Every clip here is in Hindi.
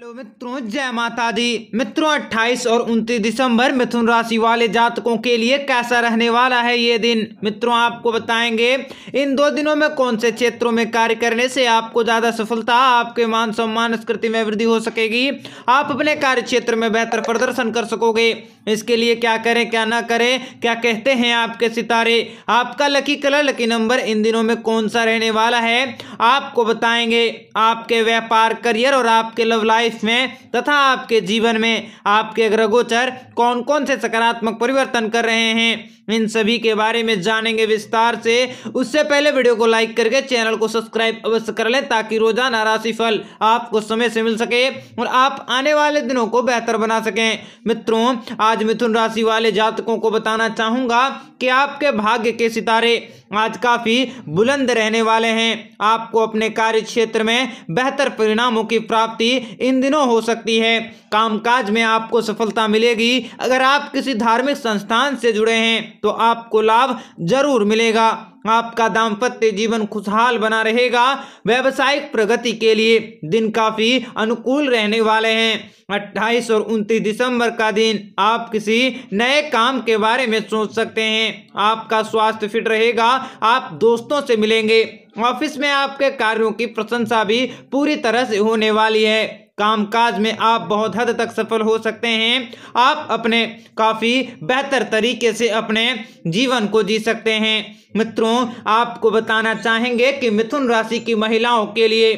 हेलो मित्रों जय माता दी मित्रों 28 और 29 दिसंबर मिथुन राशि वाले जातकों के लिए कैसा रहने वाला है ये दिन मित्रों आपको बताएंगे इन दो दिनों में कौन से क्षेत्रों में कार्य करने से आपको ज़्यादा सफलता आपके मान सम्मान स्कृति में वृद्धि हो सकेगी आप अपने कार्य क्षेत्र में बेहतर प्रदर्शन कर सकोगे इसके लिए क्या करें क्या ना करें क्या कहते हैं आपके सितारे आपका लकी कलर लकी नंबर इन दिनों में कौन सा रहने वाला है आपको बताएंगे आपके व्यापार करियर और आपके लव लाइफ लाइफ में तथा आपके जीवन में आपके ग्रह गोचर कौन कौन से सकारात्मक परिवर्तन कर रहे हैं इन सभी के बारे में जानेंगे विस्तार से उससे पहले वीडियो को लाइक करके चैनल को सब्सक्राइब अवश्य कर लें ताकि रोजाना राशि फल आपको समय से मिल सके और आप आने वाले दिनों को बेहतर बना सकें मित्रों आज मिथुन राशि वाले जातकों को बताना चाहूँगा कि आपके भाग्य के सितारे आज काफ़ी बुलंद रहने वाले हैं आपको अपने कार्य क्षेत्र में बेहतर परिणामों की प्राप्ति इन दिनों हो सकती है कामकाज में आपको सफलता मिलेगी अगर आप किसी धार्मिक संस्थान से जुड़े हैं तो आपको लाभ जरूर मिलेगा आपका दाम्पत्य जीवन खुशहाल बना रहेगा व्यावसायिक प्रगति के लिए दिन काफी अनुकूल रहने वाले हैं 28 और 29 दिसंबर का दिन आप किसी नए काम के बारे में सोच सकते हैं आपका स्वास्थ्य फिट रहेगा आप दोस्तों से मिलेंगे ऑफिस में आपके कार्यों की प्रशंसा भी पूरी तरह से होने वाली है कामकाज में आप बहुत हद तक सफल हो सकते हैं आप अपने काफ़ी बेहतर तरीके से अपने जीवन को जी सकते हैं मित्रों आपको बताना चाहेंगे कि मिथुन राशि की महिलाओं के लिए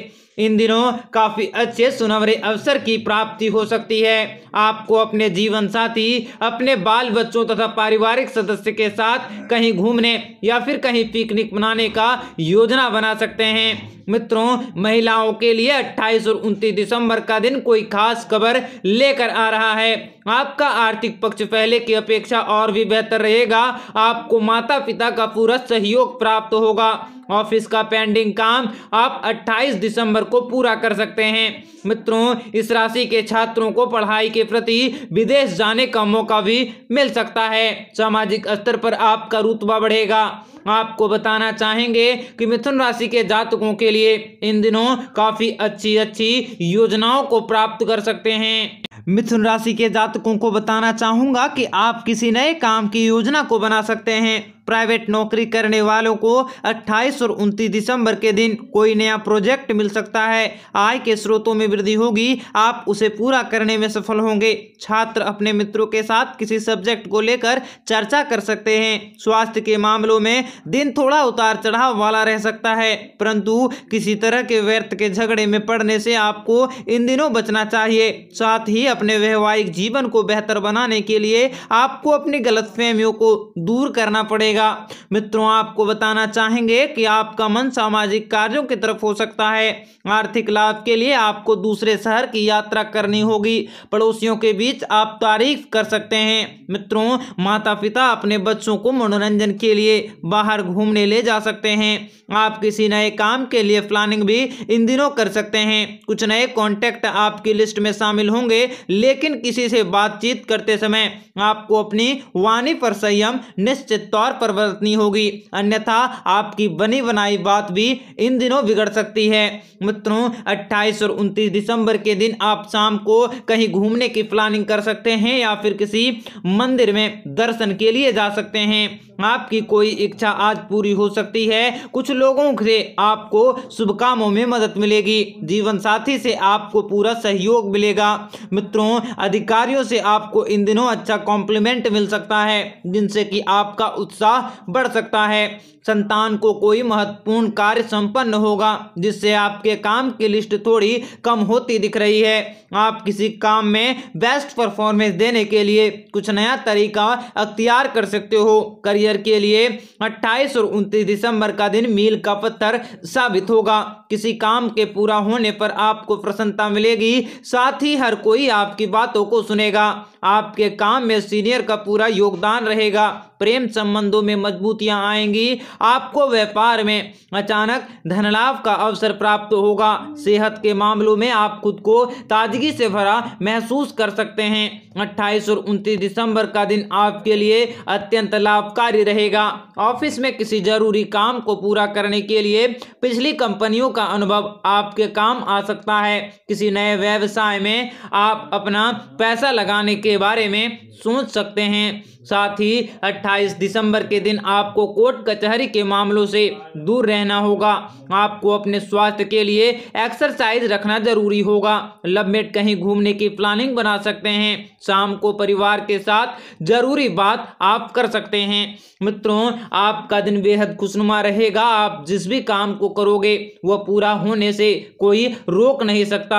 इन दिनों काफ़ी अच्छे सुनहरे अवसर की प्राप्ति हो सकती है आपको अपने जीवन साथी अपने बाल बच्चों तथा पारिवारिक सदस्य के साथ कहीं घूमने या फिर कहीं पिकनिक मनाने का योजना बना सकते हैं मित्रों महिलाओं के लिए 28 और 29 दिसंबर का दिन कोई खास खबर लेकर आ रहा है आपका आर्थिक पक्ष पहले की अपेक्षा और भी बेहतर रहेगा आपको माता पिता का पूरा सहयोग प्राप्त होगा ऑफिस का पेंडिंग काम आप 28 दिसंबर को पूरा कर सकते हैं मित्रों इस राशि के छात्रों को पढ़ाई के प्रति विदेश जाने का मौका भी मिल सकता है सामाजिक स्तर पर आपका रुतबा बढ़ेगा आपको बताना चाहेंगे कि मिथुन राशि के जातकों के लिए इन दिनों काफी अच्छी अच्छी योजनाओं को प्राप्त कर सकते हैं मिथुन राशि के जातकों को बताना चाहूंगा कि आप किसी नए काम की योजना को बना सकते हैं प्राइवेट नौकरी करने वालों को 28 और 29 दिसंबर के दिन कोई नया प्रोजेक्ट मिल सकता है आय के स्रोतों में वृद्धि होगी आप उसे पूरा करने में सफल होंगे छात्र अपने मित्रों के साथ किसी सब्जेक्ट को लेकर चर्चा कर सकते हैं स्वास्थ्य के मामलों में दिन थोड़ा उतार चढ़ाव वाला रह सकता है परंतु किसी तरह के व्यर्थ के झगड़े में पड़ने से आपको इन दिनों बचना चाहिए साथ ही अपने वैवाहिक जीवन को बेहतर बनाने के लिए आपको अपनी गलतफहमियों को दूर करना पड़ेगा मित्रों आपको बताना चाहेंगे कि आपका मन सामाजिक कार्यों की तरफ हो सकता है आर्थिक लाभ के लिए आपको दूसरे शहर की यात्रा करनी होगी पड़ोसियों के बीच आप तारीफ कर सकते हैं मित्रों माता पिता अपने बच्चों को मनोरंजन के लिए बाहर घूमने ले जा सकते हैं आप किसी नए काम के लिए प्लानिंग भी इन दिनों कर सकते हैं कुछ नए कॉन्टैक्ट आपकी लिस्ट में शामिल होंगे लेकिन किसी से बातचीत करते समय आपको अपनी वाणी पर संयम निश्चित तौर पर बरतनी होगी अन्यथा आपकी बनी बनाई बात भी इन दिनों बिगड़ सकती है मित्रों 28 और 29 दिसंबर के दिन आप शाम को कहीं घूमने की प्लानिंग कर सकते हैं या फिर किसी मंदिर में दर्शन के लिए जा सकते हैं आपकी कोई इच्छा इच्छा आज पूरी हो सकती है कुछ लोगों से आपको शुभ कामों में मदद मिलेगी जीवन साथी से आपको पूरा सहयोग मिलेगा मित्रों अधिकारियों से आपको इन दिनों अच्छा कॉम्प्लीमेंट मिल सकता है जिनसे कि आपका उत्साह बढ़ सकता है संतान को कोई महत्वपूर्ण कार्य संपन्न होगा जिससे आपके काम की लिस्ट थोड़ी कम होती दिख रही है आप किसी काम में बेस्ट परफॉर्मेंस देने के लिए कुछ नया तरीका अख्तियार कर सकते हो करियर के लिए अट्ठाईस और उनतीस दिसंबर का दिन मील का पत्थर साबित होगा किसी काम के पूरा होने पर आपको प्रसन्नता मिलेगी साथ ही हर कोई आपकी बातों को सुनेगा आपके काम में सीनियर का पूरा योगदान रहेगा प्रेम संबंधों में मजबूतियां आएंगी आपको व्यापार में अचानक लाभ का अवसर प्राप्त होगा सेहत के मामलों में आप खुद को ताजगी से भरा महसूस कर सकते हैं 28 और 29 दिसंबर का दिन आपके लिए अत्यंत लाभकारी रहेगा ऑफिस में किसी जरूरी काम को पूरा करने के लिए पिछली कंपनियों का आपका अनुभव आपके काम आ सकता है किसी नए व्यवसाय में आप अपना पैसा लगाने के बारे में सोच सकते हैं साथ ही 28 दिसंबर के दिन आपको कोर्ट कचहरी के मामलों से दूर रहना होगा आपको अपने स्वास्थ्य के लिए एक्सरसाइज रखना जरूरी होगा लवमेट कहीं घूमने की प्लानिंग बना सकते हैं शाम को परिवार के साथ जरूरी बात आप कर सकते हैं मित्रों आपका दिन बेहद खुशनुमा रहेगा आप जिस भी काम को करोगे वह पूरा होने से कोई रोक नहीं सकता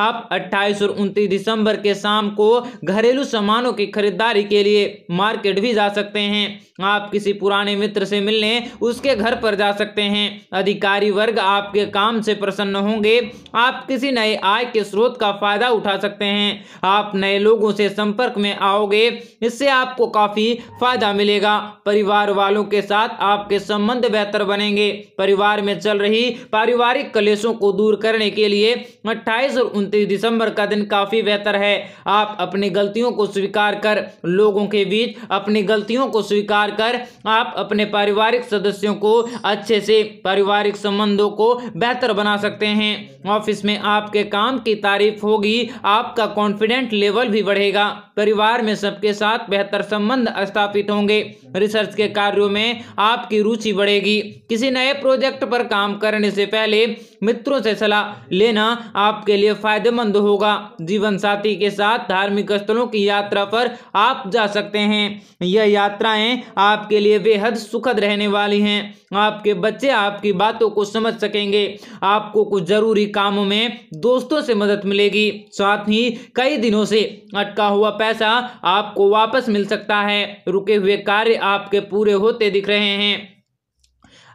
आप 28 और 29 दिसंबर के शाम को घरेलू सामानों की खरीदारी के लिए मार्केट भी जा सकते हैं आप किसी पुराने मित्र से मिलने उसके घर पर जा सकते हैं अधिकारी वर्ग आपके काम से प्रसन्न होंगे आप किसी नए आय के स्रोत का फायदा उठा सकते हैं आप नए लोगों से संपर्क में आओगे इससे आपको काफी फायदा मिलेगा परिवार वालों के साथ आपके संबंध बेहतर बनेंगे परिवार में चल रही पारिवारिक कलेशों को दूर करने के लिए 28 और 29 दिसंबर का दिन काफी बेहतर है आप अपनी गलतियों को स्वीकार कर लोगों के बीच अपनी गलतियों को स्वीकार कर आप अपने पारिवारिक सदस्यों को अच्छे से पारिवारिक संबंधों को बेहतर बना सकते हैं ऑफिस में आपके काम की तारीफ होगी आपका कॉन्फिडेंट लेवल भी बढ़ेगा परिवार में सबके साथ बेहतर संबंध स्थापित होंगे रिसर्च के कार्यों में आपकी रुचि बढ़ेगी किसी नए प्रोजेक्ट पर काम करने से पहले मित्रों से सलाह लेना आपके लिए फायदेमंद होगा जीवन साथी के साथ धार्मिक स्थलों की यात्रा पर आप जा सकते हैं यह यात्राएं आपके लिए बेहद सुखद रहने वाली हैं आपके बच्चे आपकी बातों को समझ सकेंगे आपको कुछ जरूरी कामों में दोस्तों से मदद मिलेगी साथ ही कई दिनों से अटका हुआ पैसा आपको वापस मिल सकता है रुके हुए कार्य आपके पूरे होते दिख रहे हैं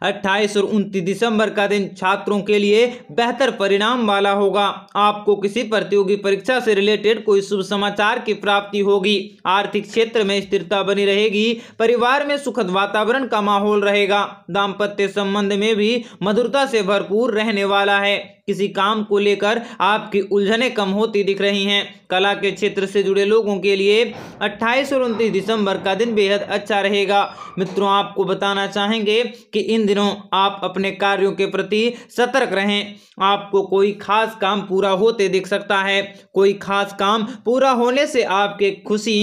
अट्ठाईस और उनतीस दिसंबर का दिन छात्रों के लिए बेहतर परिणाम वाला होगा आपको किसी प्रतियोगी परीक्षा से रिलेटेड कोई शुभ समाचार की प्राप्ति होगी आर्थिक क्षेत्र में स्थिरता बनी रहेगी परिवार में सुखद वातावरण का माहौल रहेगा दाम्पत्य संबंध में भी मधुरता से भरपूर रहने वाला है किसी काम को लेकर आपकी उलझने कम होती दिख रही हैं कला के क्षेत्र से जुड़े लोगों के लिए 28 और उनतीस दिसंबर का दिन बेहद अच्छा रहेगा मित्रों आपको बताना चाहेंगे कि इन दिनों आप अपने कार्यों के प्रति सतर्क रहें आपको कोई खास काम पूरा होते दिख सकता है कोई खास काम पूरा होने से आपके खुशी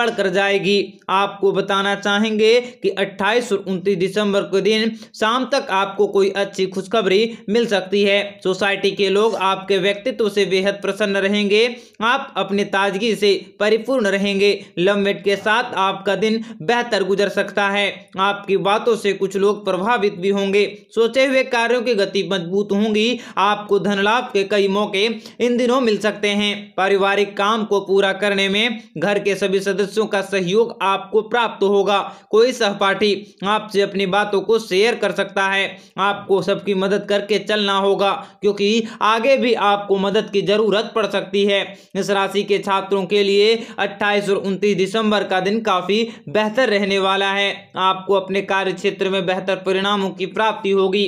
बढ़कर जाएगी आपको बताना चाहेंगे कि 28 और 29 दिसंबर के दिन शाम तक आपको कोई अच्छी खुशखबरी मिल सकती है सोसाइट सोसाइटी के लोग आपके व्यक्तित्व से बेहद प्रसन्न रहेंगे आप अपनी ताजगी से परिपूर्ण रहेंगे लमवेट के साथ आपका दिन बेहतर गुजर सकता है आपकी बातों से कुछ लोग प्रभावित भी होंगे सोचे हुए कार्यों की गति मजबूत होंगी आपको धन लाभ के कई मौके इन दिनों मिल सकते हैं पारिवारिक काम को पूरा करने में घर के सभी सदस्यों का सहयोग आपको प्राप्त होगा कोई सहपाठी आपसे अपनी बातों को शेयर कर सकता है आपको सबकी मदद करके चलना होगा क्योंकि क्योंकि आगे भी आपको मदद की ज़रूरत पड़ सकती है इस राशि के छात्रों के लिए 28 और 29 दिसंबर का दिन काफ़ी बेहतर रहने वाला है आपको अपने कार्य क्षेत्र में बेहतर परिणामों की प्राप्ति होगी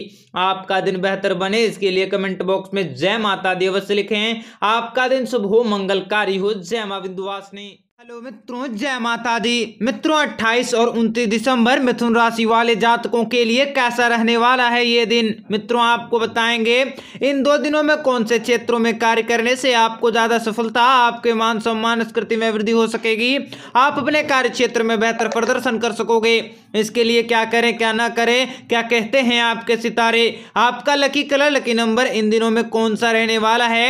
आपका दिन बेहतर बने इसके लिए कमेंट बॉक्स में जय माता देवस लिखे आपका दिन शुभ हो मंगलकारी हो जय माँ विंधुवासिनी हेलो मित्रों जय माता दी मित्रों 28 और 29 दिसंबर मिथुन राशि वाले जातकों के लिए कैसा रहने वाला है ये दिन मित्रों आपको बताएंगे इन दो दिनों में कौन से क्षेत्रों में कार्य करने से आपको ज़्यादा सफलता आपके मान सम्मान स्कृति में वृद्धि हो सकेगी आप अपने कार्य क्षेत्र में बेहतर प्रदर्शन कर सकोगे इसके लिए क्या करें क्या ना करें क्या कहते हैं आपके सितारे आपका लकी कलर लकी नंबर इन दिनों में कौन सा रहने वाला है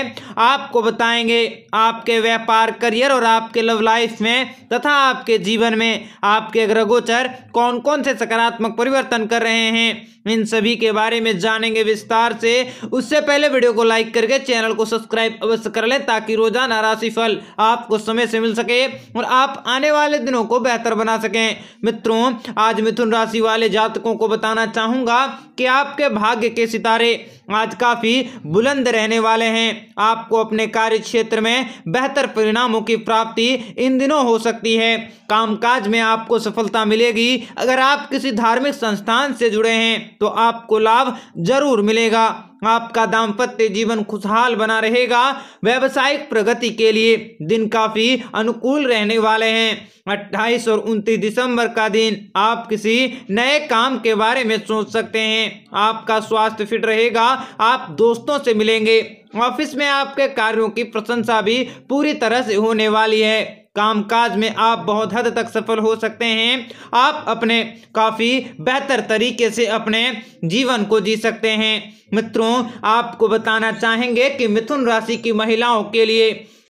आपको बताएंगे आपके व्यापार करियर और आपके लव लाइफ में तथा आपके जीवन में आपके ग्रहोचर कौन कौन से सकारात्मक परिवर्तन कर रहे हैं इन सभी के बारे में जानेंगे विस्तार से उससे पहले वीडियो को लाइक करके चैनल को सब्सक्राइब अवश्य कर लें ताकि रोजाना राशिफल आपको समय से मिल सके और आप आने वाले दिनों को बेहतर बना सकें मित्रों आज मिथुन राशि वाले जातकों को बताना चाहूँगा कि आपके भाग्य के सितारे आज काफी बुलंद रहने वाले हैं आपको अपने कार्य क्षेत्र में बेहतर परिणामों की प्राप्ति इन दिनों हो सकती है कामकाज में आपको सफलता मिलेगी अगर आप किसी धार्मिक संस्थान से जुड़े हैं तो आपको लाभ जरूर मिलेगा आपका दाम्पत्य जीवन खुशहाल बना रहेगा व्यावसायिक प्रगति के लिए दिन काफी अनुकूल रहने वाले हैं 28 और 29 दिसंबर का दिन आप किसी नए काम के बारे में सोच सकते हैं आपका स्वास्थ्य फिट रहेगा आप दोस्तों से मिलेंगे ऑफिस में आपके कार्यों की प्रशंसा भी पूरी तरह से होने वाली है कामकाज में आप बहुत हद तक सफल हो सकते हैं आप अपने काफ़ी बेहतर तरीके से अपने जीवन को जी सकते हैं मित्रों आपको बताना चाहेंगे कि मिथुन राशि की महिलाओं के लिए